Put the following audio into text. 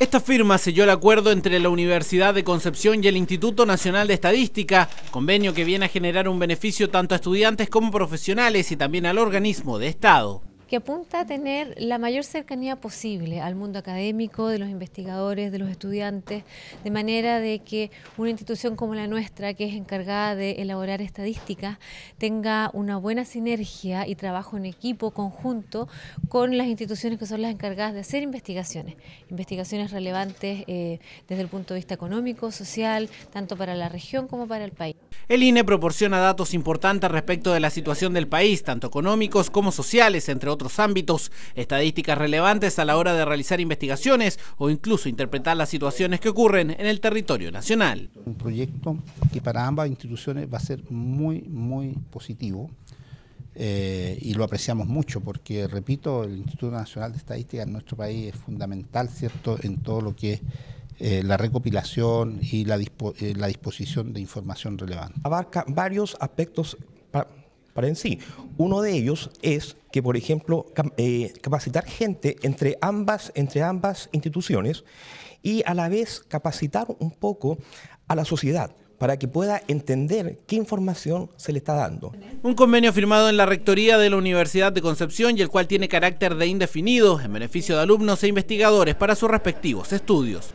Esta firma selló el acuerdo entre la Universidad de Concepción y el Instituto Nacional de Estadística, convenio que viene a generar un beneficio tanto a estudiantes como profesionales y también al organismo de Estado que apunta a tener la mayor cercanía posible al mundo académico, de los investigadores, de los estudiantes, de manera de que una institución como la nuestra, que es encargada de elaborar estadísticas, tenga una buena sinergia y trabajo en equipo conjunto con las instituciones que son las encargadas de hacer investigaciones, investigaciones relevantes eh, desde el punto de vista económico, social, tanto para la región como para el país. El INE proporciona datos importantes respecto de la situación del país, tanto económicos como sociales, entre otros ámbitos, estadísticas relevantes a la hora de realizar investigaciones o incluso interpretar las situaciones que ocurren en el territorio nacional. Un proyecto que para ambas instituciones va a ser muy, muy positivo. Eh, y lo apreciamos mucho porque, repito, el Instituto Nacional de Estadística en nuestro país es fundamental, ¿cierto?, en todo lo que es eh, la recopilación y eh, la, disposición de información relevante. Abarca varios aspectos para en sí. Uno de ellos es que, por ejemplo, eh, capacitar gente entre ambas, entre ambas instituciones y a la vez capacitar un poco a la sociedad para que pueda entender qué información se le está dando. Un convenio firmado en la Rectoría de la Universidad de Concepción y el cual tiene carácter de indefinido en beneficio de alumnos e investigadores para sus respectivos estudios.